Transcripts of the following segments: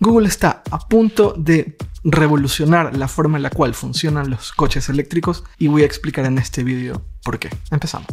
Google está a punto de revolucionar la forma en la cual funcionan los coches eléctricos y voy a explicar en este vídeo por qué. Empezamos.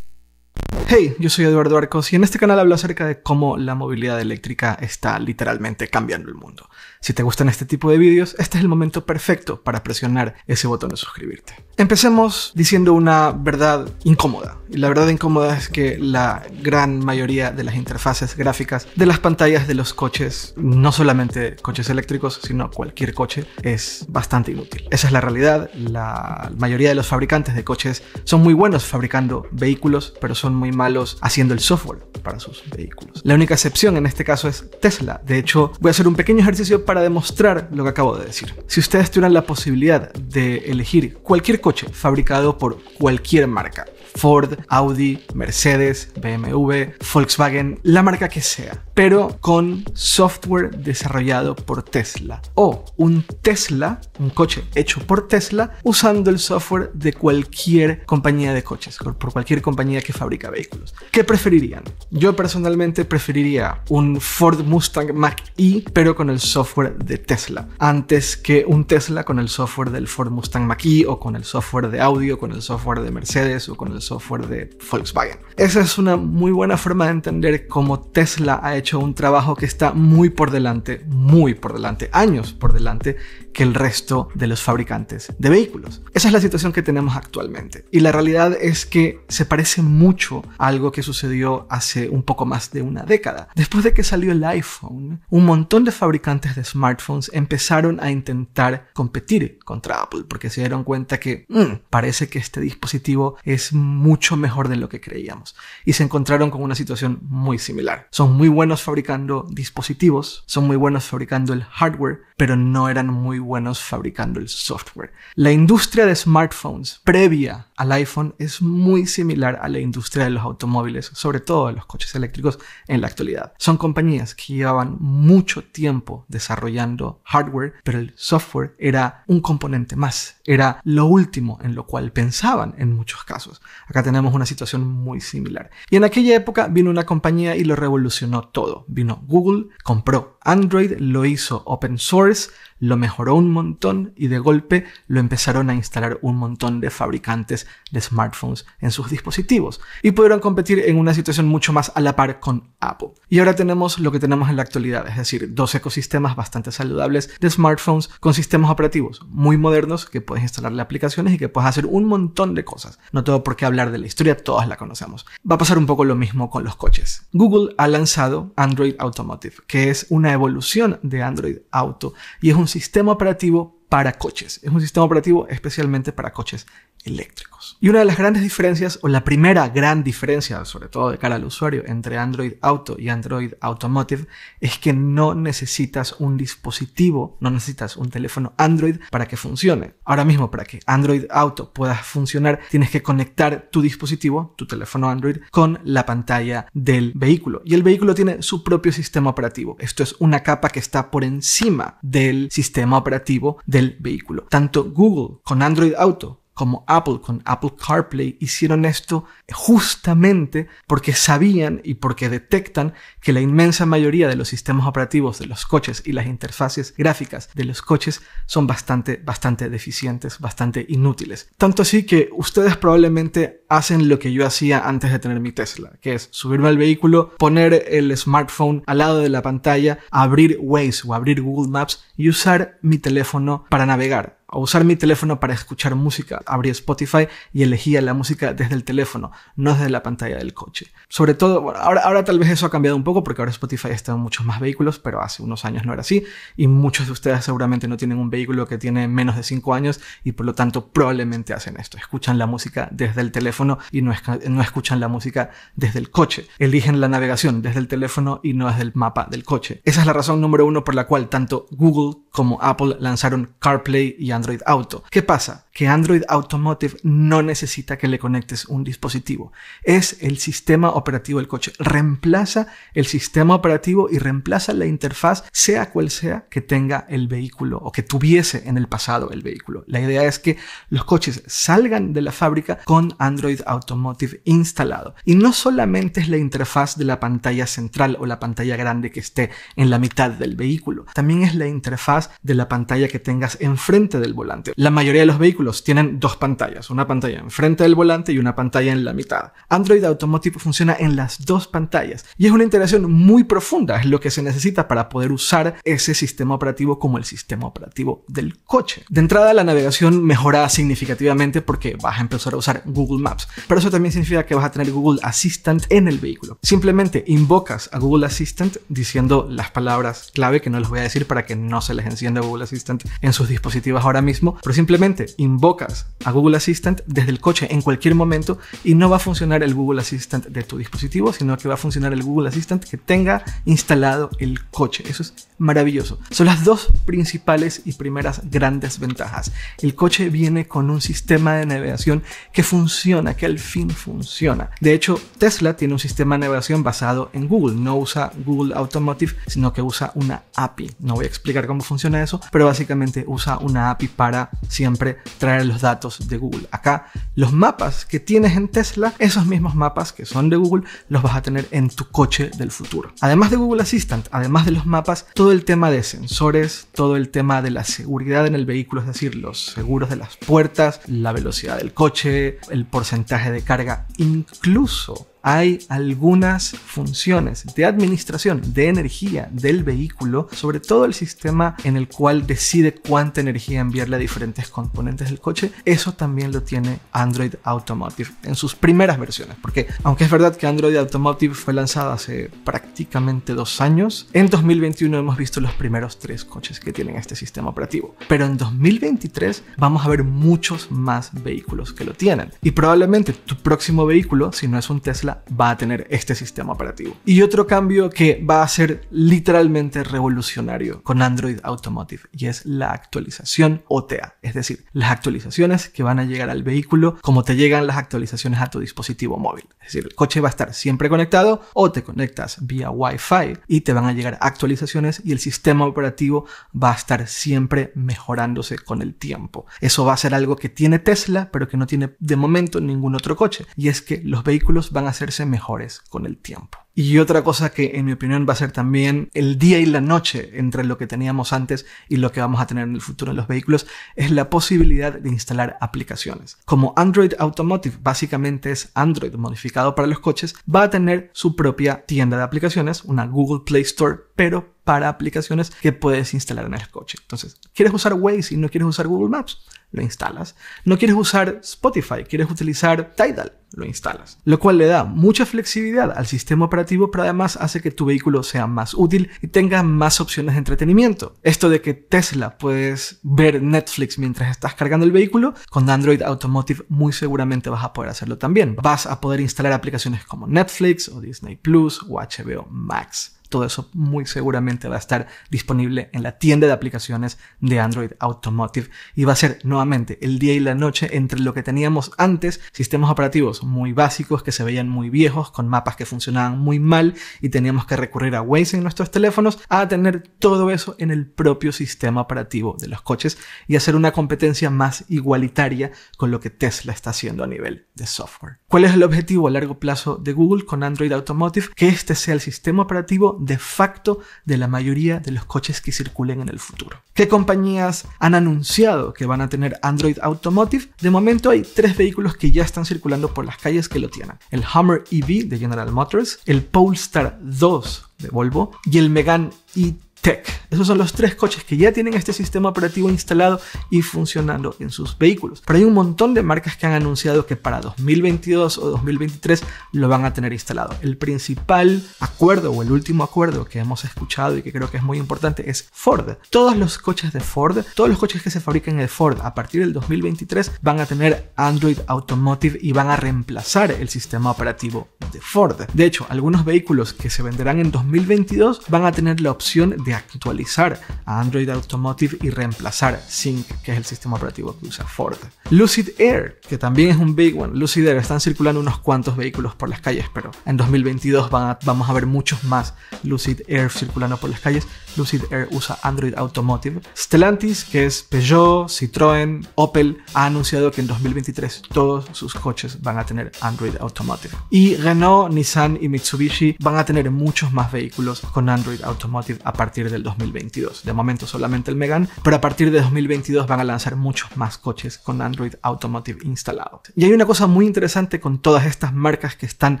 Hey, yo soy Eduardo Arcos y en este canal hablo acerca de cómo la movilidad eléctrica está literalmente cambiando el mundo. Si te gustan este tipo de vídeos, este es el momento perfecto para presionar ese botón de suscribirte. Empecemos diciendo una verdad incómoda. Y la verdad incómoda es que la gran mayoría de las interfaces gráficas de las pantallas de los coches, no solamente coches eléctricos, sino cualquier coche, es bastante inútil. Esa es la realidad. La mayoría de los fabricantes de coches son muy buenos fabricando vehículos, pero son muy malos haciendo el software para sus vehículos. La única excepción en este caso es Tesla. De hecho, voy a hacer un pequeño ejercicio para demostrar lo que acabo de decir. Si ustedes tuvieran la posibilidad de elegir cualquier coche fabricado por cualquier marca, Ford, Audi, Mercedes, BMW, Volkswagen, la marca que sea, pero con software desarrollado por Tesla o un Tesla, un coche hecho por Tesla, usando el software de cualquier compañía de coches, por cualquier compañía que fabrica vehículos. ¿Qué preferirían? Yo personalmente preferiría un Ford Mustang Mach E, pero con el software de Tesla, antes que un Tesla con el software del Ford Mustang Mach E o con el software de Audi o con el software de Mercedes o con el software de Volkswagen. Esa es una muy buena forma de entender cómo Tesla ha hecho un trabajo que está muy por delante, muy por delante, años por delante que el resto de los fabricantes de vehículos. Esa es la situación que tenemos actualmente. Y la realidad es que se parece mucho a algo que sucedió hace un poco más de una década. Después de que salió el iPhone, un montón de fabricantes de smartphones empezaron a intentar competir contra Apple porque se dieron cuenta que mm, parece que este dispositivo es mucho mejor de lo que creíamos y se encontraron con una situación muy similar. Son muy buenos fabricando dispositivos, son muy buenos fabricando el hardware, pero no eran muy buenos fabricando el software. La industria de smartphones previa al iPhone es muy similar a la industria de los automóviles, sobre todo de los coches eléctricos en la actualidad. Son compañías que llevaban mucho tiempo desarrollando hardware, pero el software era un componente más, era lo último en lo cual pensaban en muchos casos. Acá tenemos una situación muy similar. Y en aquella época vino una compañía y lo revolucionó todo. Vino Google, compró Android lo hizo open source, lo mejoró un montón y de golpe lo empezaron a instalar un montón de fabricantes de smartphones en sus dispositivos y pudieron competir en una situación mucho más a la par con Apple. Y ahora tenemos lo que tenemos en la actualidad, es decir, dos ecosistemas bastante saludables de smartphones con sistemas operativos muy modernos que puedes instalarle aplicaciones y que puedes hacer un montón de cosas. No tengo por qué hablar de la historia, todas la conocemos. Va a pasar un poco lo mismo con los coches. Google ha lanzado Android Automotive, que es una evolución de Android Auto y es un sistema operativo para coches. Es un sistema operativo especialmente para coches eléctricos. Y una de las grandes diferencias, o la primera gran diferencia, sobre todo de cara al usuario, entre Android Auto y Android Automotive, es que no necesitas un dispositivo, no necesitas un teléfono Android para que funcione. Ahora mismo, para que Android Auto pueda funcionar, tienes que conectar tu dispositivo, tu teléfono Android, con la pantalla del vehículo. Y el vehículo tiene su propio sistema operativo. Esto es una capa que está por encima del sistema operativo de vehículo. Tanto Google con Android Auto como Apple con Apple CarPlay hicieron esto justamente porque sabían y porque detectan que la inmensa mayoría de los sistemas operativos de los coches y las interfaces gráficas de los coches son bastante, bastante deficientes, bastante inútiles. Tanto así que ustedes probablemente hacen lo que yo hacía antes de tener mi Tesla, que es subirme al vehículo, poner el smartphone al lado de la pantalla, abrir Waze o abrir Google Maps y usar mi teléfono para navegar a usar mi teléfono para escuchar música. abrí Spotify y elegía la música desde el teléfono, no desde la pantalla del coche. Sobre todo, ahora, ahora tal vez eso ha cambiado un poco porque ahora Spotify está en muchos más vehículos, pero hace unos años no era así y muchos de ustedes seguramente no tienen un vehículo que tiene menos de 5 años y por lo tanto probablemente hacen esto. Escuchan la música desde el teléfono y no, no escuchan la música desde el coche. Eligen la navegación desde el teléfono y no desde el mapa del coche. Esa es la razón número uno por la cual tanto Google como Apple lanzaron CarPlay y Android Android Auto. ¿Qué pasa? Android Automotive no necesita que le conectes un dispositivo. Es el sistema operativo del coche. Reemplaza el sistema operativo y reemplaza la interfaz, sea cual sea que tenga el vehículo o que tuviese en el pasado el vehículo. La idea es que los coches salgan de la fábrica con Android Automotive instalado. Y no solamente es la interfaz de la pantalla central o la pantalla grande que esté en la mitad del vehículo, también es la interfaz de la pantalla que tengas enfrente del volante. La mayoría de los vehículos tienen dos pantallas, una pantalla enfrente del volante y una pantalla en la mitad. Android Automotive funciona en las dos pantallas y es una integración muy profunda, es lo que se necesita para poder usar ese sistema operativo como el sistema operativo del coche. De entrada, la navegación mejora significativamente porque vas a empezar a usar Google Maps, pero eso también significa que vas a tener Google Assistant en el vehículo. Simplemente invocas a Google Assistant diciendo las palabras clave que no les voy a decir para que no se les encienda Google Assistant en sus dispositivos ahora mismo, pero simplemente invocas a Google Assistant desde el coche en cualquier momento y no va a funcionar el Google Assistant de tu dispositivo, sino que va a funcionar el Google Assistant que tenga instalado el coche. Eso es maravilloso. Son las dos principales y primeras grandes ventajas. El coche viene con un sistema de navegación que funciona, que al fin funciona. De hecho, Tesla tiene un sistema de navegación basado en Google. No usa Google Automotive, sino que usa una API. No voy a explicar cómo funciona eso, pero básicamente usa una API para siempre traer los datos de Google. Acá los mapas que tienes en Tesla, esos mismos mapas que son de Google, los vas a tener en tu coche del futuro. Además de Google Assistant, además de los mapas, todo el tema de sensores, todo el tema de la seguridad en el vehículo, es decir, los seguros de las puertas, la velocidad del coche, el porcentaje de carga, incluso hay algunas funciones de administración de energía del vehículo, sobre todo el sistema en el cual decide cuánta energía enviarle a diferentes componentes del coche, eso también lo tiene Android Automotive en sus primeras versiones, porque aunque es verdad que Android Automotive fue lanzado hace prácticamente dos años, en 2021 hemos visto los primeros tres coches que tienen este sistema operativo, pero en 2023 vamos a ver muchos más vehículos que lo tienen y probablemente tu próximo vehículo, si no es un Tesla, va a tener este sistema operativo. Y otro cambio que va a ser literalmente revolucionario con Android Automotive y es la actualización OTA, es decir, las actualizaciones que van a llegar al vehículo como te llegan las actualizaciones a tu dispositivo móvil. Es decir, el coche va a estar siempre conectado o te conectas vía Wi-Fi y te van a llegar actualizaciones y el sistema operativo va a estar siempre mejorándose con el tiempo. Eso va a ser algo que tiene Tesla pero que no tiene de momento ningún otro coche y es que los vehículos van a ser hacerse mejores con el tiempo. Y otra cosa que en mi opinión va a ser también el día y la noche entre lo que teníamos antes y lo que vamos a tener en el futuro en los vehículos es la posibilidad de instalar aplicaciones. Como Android Automotive básicamente es Android modificado para los coches, va a tener su propia tienda de aplicaciones, una Google Play Store, pero para aplicaciones que puedes instalar en el coche. Entonces, ¿quieres usar Waze y no quieres usar Google Maps? Lo instalas. ¿No quieres usar Spotify? ¿Quieres utilizar Tidal? Lo instalas. Lo cual le da mucha flexibilidad al sistema operativo pero además hace que tu vehículo sea más útil y tenga más opciones de entretenimiento. Esto de que Tesla puedes ver Netflix mientras estás cargando el vehículo, con Android Automotive muy seguramente vas a poder hacerlo también. Vas a poder instalar aplicaciones como Netflix o Disney Plus o HBO Max. Todo eso muy seguramente va a estar disponible en la tienda de aplicaciones de Android Automotive y va a ser nuevamente el día y la noche entre lo que teníamos antes, sistemas operativos muy básicos que se veían muy viejos, con mapas que funcionaban muy mal y teníamos que recurrir a Waze en nuestros teléfonos, a tener todo eso en el propio sistema operativo de los coches y hacer una competencia más igualitaria con lo que Tesla está haciendo a nivel de software. ¿Cuál es el objetivo a largo plazo de Google con Android Automotive? Que este sea el sistema operativo de facto de la mayoría de los coches que circulen en el futuro. ¿Qué compañías han anunciado que van a tener Android Automotive? De momento hay tres vehículos que ya están circulando por las calles que lo tienen. El Hummer EV de General Motors, el Polestar 2 de Volvo y el Megan e Tech. Esos son los tres coches que ya tienen este sistema operativo instalado y funcionando en sus vehículos. Pero hay un montón de marcas que han anunciado que para 2022 o 2023 lo van a tener instalado. El principal acuerdo o el último acuerdo que hemos escuchado y que creo que es muy importante es Ford. Todos los coches de Ford, todos los coches que se fabrican en Ford a partir del 2023 van a tener Android Automotive y van a reemplazar el sistema operativo de Ford. De hecho, algunos vehículos que se venderán en 2022 van a tener la opción de actualizar a Android Automotive y reemplazar Sync, que es el sistema operativo que usa Ford. Lucid Air, que también es un big one. Lucid Air están circulando unos cuantos vehículos por las calles, pero en 2022 vamos a ver muchos más Lucid Air circulando por las calles. Lucid Air usa Android Automotive. Stellantis, que es Peugeot, Citroën, Opel, ha anunciado que en 2023 todos sus coches van a tener Android Automotive. Y Renault, Nissan y Mitsubishi van a tener muchos más vehículos con Android Automotive a partir del 2022. De momento solamente el Megan, pero a partir de 2022 van a lanzar muchos más coches con Android Automotive instalado. Y hay una cosa muy interesante con todas estas marcas que están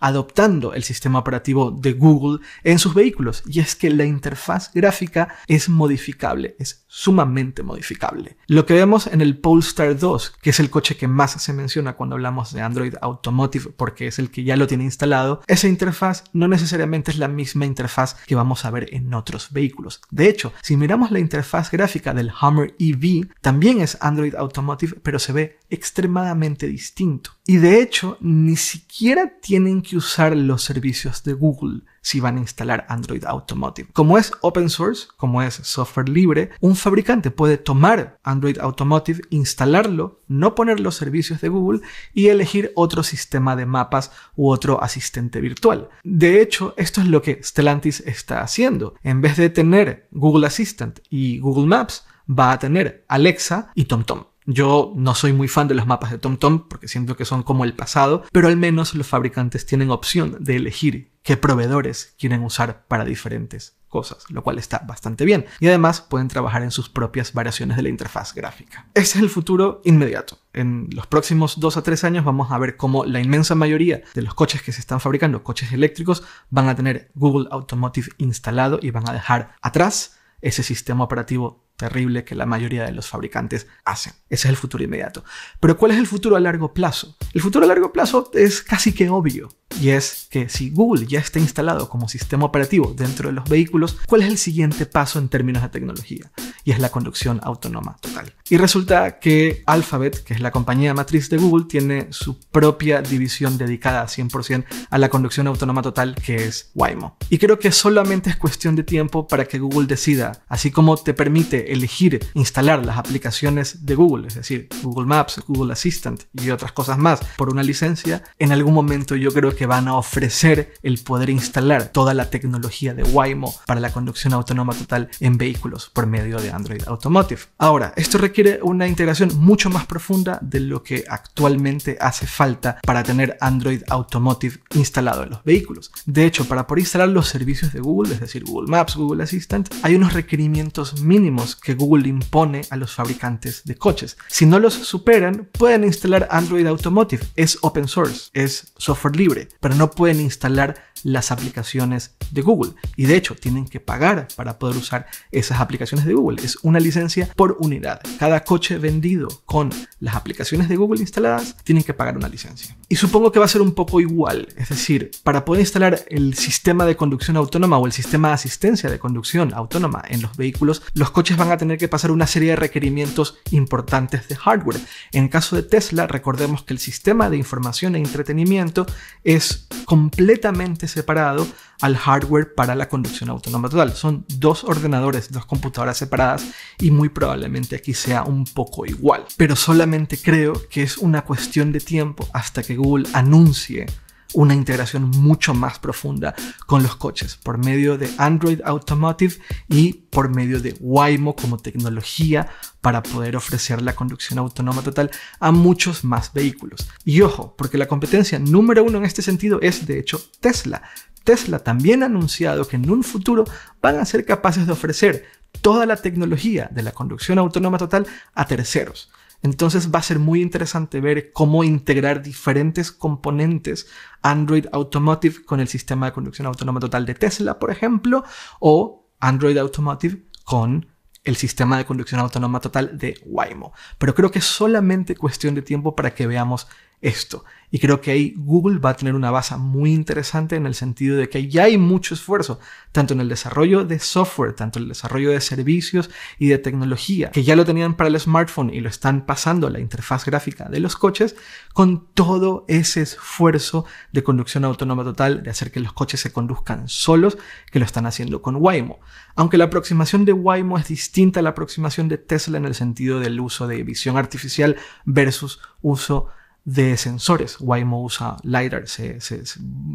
adoptando el sistema operativo de Google en sus vehículos, y es que la interfaz gráfica es modificable, es sumamente modificable. Lo que vemos en el Polestar 2, que es el coche que más se menciona cuando hablamos de Android Automotive, porque es el que ya lo tiene instalado, esa interfaz no necesariamente es la misma interfaz que vamos a ver en otros vehículos. De hecho, si miramos la interfaz gráfica del Hummer EV, también es Android Automotive, pero se ve extremadamente distinto. Y de hecho, ni siquiera tienen que usar los servicios de Google si van a instalar Android Automotive. Como es open source, como es software libre, un fabricante puede tomar Android Automotive, instalarlo, no poner los servicios de Google y elegir otro sistema de mapas u otro asistente virtual. De hecho, esto es lo que Stellantis está haciendo. En vez de tener Google Assistant y Google Maps, va a tener Alexa y TomTom. Yo no soy muy fan de los mapas de TomTom porque siento que son como el pasado, pero al menos los fabricantes tienen opción de elegir qué proveedores quieren usar para diferentes cosas, lo cual está bastante bien. Y además pueden trabajar en sus propias variaciones de la interfaz gráfica. Ese es el futuro inmediato. En los próximos dos a tres años vamos a ver cómo la inmensa mayoría de los coches que se están fabricando, coches eléctricos, van a tener Google Automotive instalado y van a dejar atrás ese sistema operativo terrible que la mayoría de los fabricantes hacen. Ese es el futuro inmediato. Pero ¿cuál es el futuro a largo plazo? El futuro a largo plazo es casi que obvio. Y es que si Google ya está instalado como sistema operativo dentro de los vehículos, ¿cuál es el siguiente paso en términos de tecnología? y es la conducción autónoma total. Y resulta que Alphabet, que es la compañía matriz de Google, tiene su propia división dedicada 100% a la conducción autónoma total, que es Waymo. Y creo que solamente es cuestión de tiempo para que Google decida, así como te permite elegir instalar las aplicaciones de Google, es decir, Google Maps, Google Assistant y otras cosas más por una licencia, en algún momento yo creo que van a ofrecer el poder instalar toda la tecnología de Waymo para la conducción autónoma total en vehículos por medio de Android Automotive. Ahora, esto requiere una integración mucho más profunda de lo que actualmente hace falta para tener Android Automotive instalado en los vehículos. De hecho, para poder instalar los servicios de Google, es decir, Google Maps, Google Assistant, hay unos requerimientos mínimos que Google impone a los fabricantes de coches. Si no los superan, pueden instalar Android Automotive. Es open source, es software libre, pero no pueden instalar las aplicaciones de Google. Y de hecho, tienen que pagar para poder usar esas aplicaciones de Google es una licencia por unidad. Cada coche vendido con las aplicaciones de Google instaladas tienen que pagar una licencia. Y supongo que va a ser un poco igual, es decir, para poder instalar el sistema de conducción autónoma o el sistema de asistencia de conducción autónoma en los vehículos, los coches van a tener que pasar una serie de requerimientos importantes de hardware. En caso de Tesla, recordemos que el sistema de información e entretenimiento es completamente separado al hardware para la conducción autónoma total. Son dos ordenadores, dos computadoras separadas y muy probablemente aquí sea un poco igual. Pero solamente creo que es una cuestión de tiempo hasta que Google anuncie una integración mucho más profunda con los coches por medio de Android Automotive y por medio de Waymo como tecnología para poder ofrecer la conducción autónoma total a muchos más vehículos. Y ojo, porque la competencia número uno en este sentido es de hecho Tesla, Tesla también ha anunciado que en un futuro van a ser capaces de ofrecer toda la tecnología de la conducción autónoma total a terceros. Entonces va a ser muy interesante ver cómo integrar diferentes componentes Android Automotive con el sistema de conducción autónoma total de Tesla, por ejemplo, o Android Automotive con el sistema de conducción autónoma total de Waymo. Pero creo que es solamente cuestión de tiempo para que veamos esto. Y creo que ahí Google va a tener una base muy interesante en el sentido de que ya hay mucho esfuerzo, tanto en el desarrollo de software, tanto en el desarrollo de servicios y de tecnología, que ya lo tenían para el smartphone y lo están pasando a la interfaz gráfica de los coches, con todo ese esfuerzo de conducción autónoma total, de hacer que los coches se conduzcan solos, que lo están haciendo con Waymo. Aunque la aproximación de Waymo es distinta a la aproximación de Tesla en el sentido del uso de visión artificial versus uso de sensores. Waymo usa LiDAR. Se,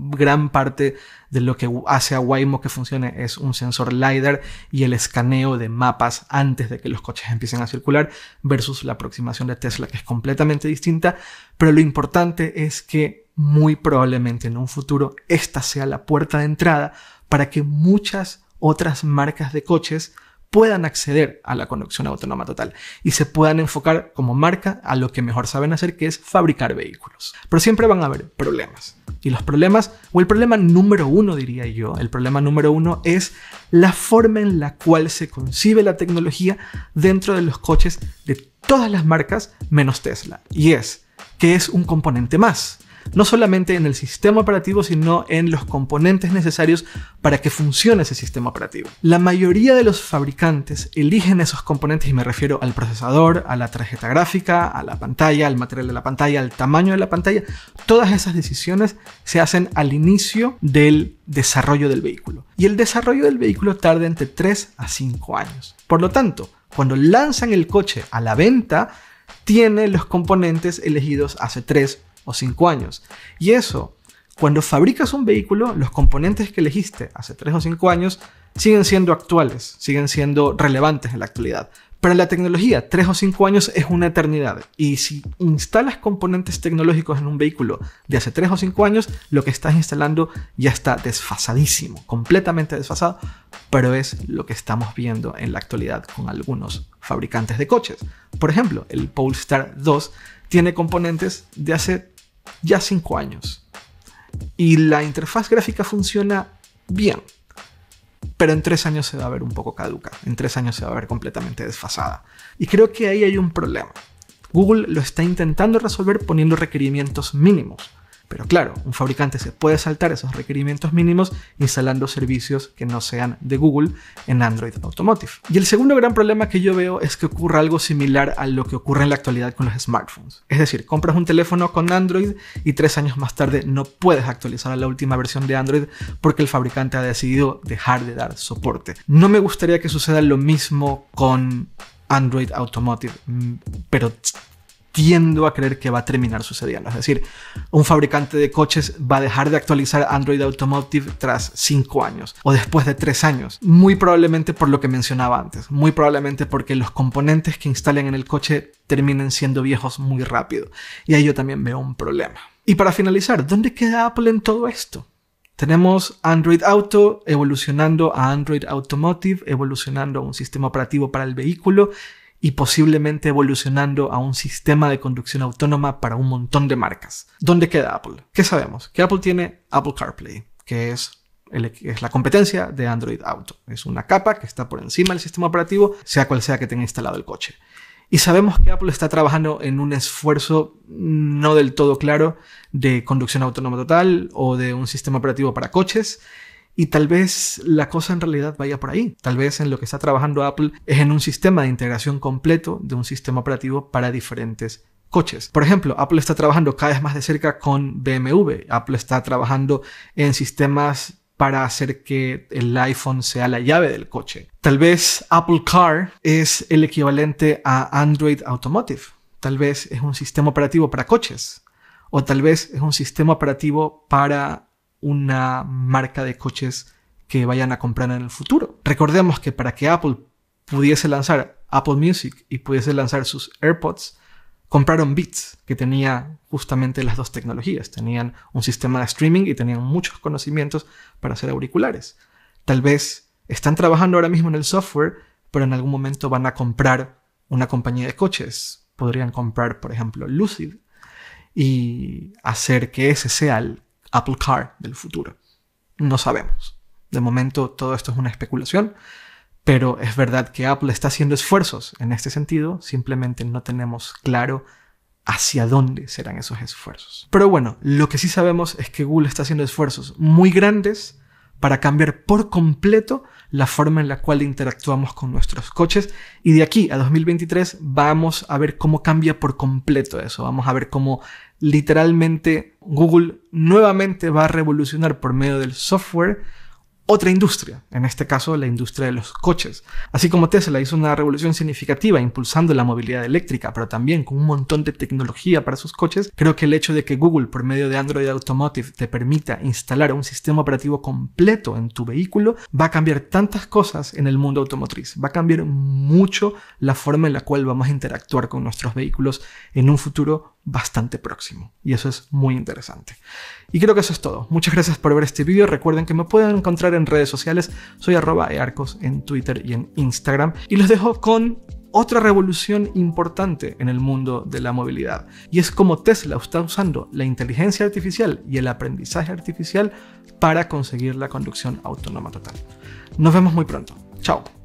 gran parte de lo que hace a Waymo que funcione es un sensor LiDAR y el escaneo de mapas antes de que los coches empiecen a circular versus la aproximación de Tesla que es completamente distinta. Pero lo importante es que muy probablemente en un futuro esta sea la puerta de entrada para que muchas otras marcas de coches puedan acceder a la conducción autónoma total y se puedan enfocar como marca a lo que mejor saben hacer, que es fabricar vehículos. Pero siempre van a haber problemas. Y los problemas, o el problema número uno diría yo, el problema número uno es la forma en la cual se concibe la tecnología dentro de los coches de todas las marcas menos Tesla. Y es que es un componente más no solamente en el sistema operativo, sino en los componentes necesarios para que funcione ese sistema operativo. La mayoría de los fabricantes eligen esos componentes y me refiero al procesador, a la tarjeta gráfica, a la pantalla, al material de la pantalla, al tamaño de la pantalla. Todas esas decisiones se hacen al inicio del desarrollo del vehículo. Y el desarrollo del vehículo tarda entre 3 a 5 años. Por lo tanto, cuando lanzan el coche a la venta, tiene los componentes elegidos hace 3 o cinco años. Y eso, cuando fabricas un vehículo, los componentes que elegiste hace tres o cinco años siguen siendo actuales, siguen siendo relevantes en la actualidad. Para la tecnología, tres o cinco años es una eternidad. Y si instalas componentes tecnológicos en un vehículo de hace tres o cinco años, lo que estás instalando ya está desfasadísimo, completamente desfasado, pero es lo que estamos viendo en la actualidad con algunos fabricantes de coches. Por ejemplo, el Polestar 2 tiene componentes de hace ya 5 años. Y la interfaz gráfica funciona bien, pero en tres años se va a ver un poco caduca, en 3 años se va a ver completamente desfasada. Y creo que ahí hay un problema. Google lo está intentando resolver poniendo requerimientos mínimos, pero claro, un fabricante se puede saltar esos requerimientos mínimos instalando servicios que no sean de Google en Android Automotive. Y el segundo gran problema que yo veo es que ocurra algo similar a lo que ocurre en la actualidad con los smartphones. Es decir, compras un teléfono con Android y tres años más tarde no puedes actualizar a la última versión de Android porque el fabricante ha decidido dejar de dar soporte. No me gustaría que suceda lo mismo con Android Automotive, mm, pero tiendo a creer que va a terminar sucediendo. Es decir, un fabricante de coches va a dejar de actualizar Android Automotive tras cinco años o después de tres años. Muy probablemente por lo que mencionaba antes, muy probablemente porque los componentes que instalen en el coche terminen siendo viejos muy rápido. Y ahí yo también veo un problema. Y para finalizar, ¿dónde queda Apple en todo esto? Tenemos Android Auto evolucionando a Android Automotive, evolucionando a un sistema operativo para el vehículo y posiblemente evolucionando a un sistema de conducción autónoma para un montón de marcas. ¿Dónde queda Apple? ¿Qué sabemos? Que Apple tiene Apple CarPlay, que es la competencia de Android Auto. Es una capa que está por encima del sistema operativo, sea cual sea que tenga instalado el coche. Y sabemos que Apple está trabajando en un esfuerzo no del todo claro de conducción autónoma total o de un sistema operativo para coches. Y tal vez la cosa en realidad vaya por ahí. Tal vez en lo que está trabajando Apple es en un sistema de integración completo de un sistema operativo para diferentes coches. Por ejemplo, Apple está trabajando cada vez más de cerca con BMW. Apple está trabajando en sistemas para hacer que el iPhone sea la llave del coche. Tal vez Apple Car es el equivalente a Android Automotive. Tal vez es un sistema operativo para coches. O tal vez es un sistema operativo para una marca de coches que vayan a comprar en el futuro. Recordemos que para que Apple pudiese lanzar Apple Music y pudiese lanzar sus AirPods, compraron Beats, que tenía justamente las dos tecnologías. Tenían un sistema de streaming y tenían muchos conocimientos para hacer auriculares. Tal vez están trabajando ahora mismo en el software, pero en algún momento van a comprar una compañía de coches. Podrían comprar, por ejemplo, Lucid y hacer que ese sea el Apple Car del futuro. No sabemos. De momento todo esto es una especulación, pero es verdad que Apple está haciendo esfuerzos en este sentido, simplemente no tenemos claro hacia dónde serán esos esfuerzos. Pero bueno, lo que sí sabemos es que Google está haciendo esfuerzos muy grandes para cambiar por completo la forma en la cual interactuamos con nuestros coches. Y de aquí a 2023 vamos a ver cómo cambia por completo eso. Vamos a ver cómo literalmente Google nuevamente va a revolucionar por medio del software otra industria, en este caso la industria de los coches. Así como Tesla hizo una revolución significativa impulsando la movilidad eléctrica, pero también con un montón de tecnología para sus coches, creo que el hecho de que Google por medio de Android Automotive te permita instalar un sistema operativo completo en tu vehículo va a cambiar tantas cosas en el mundo automotriz, va a cambiar mucho la forma en la cual vamos a interactuar con nuestros vehículos en un futuro bastante próximo. Y eso es muy interesante. Y creo que eso es todo. Muchas gracias por ver este vídeo. Recuerden que me pueden encontrar en redes sociales. Soy arroba earcos en Twitter y en Instagram. Y los dejo con otra revolución importante en el mundo de la movilidad. Y es como Tesla está usando la inteligencia artificial y el aprendizaje artificial para conseguir la conducción autónoma total. Nos vemos muy pronto. Chao.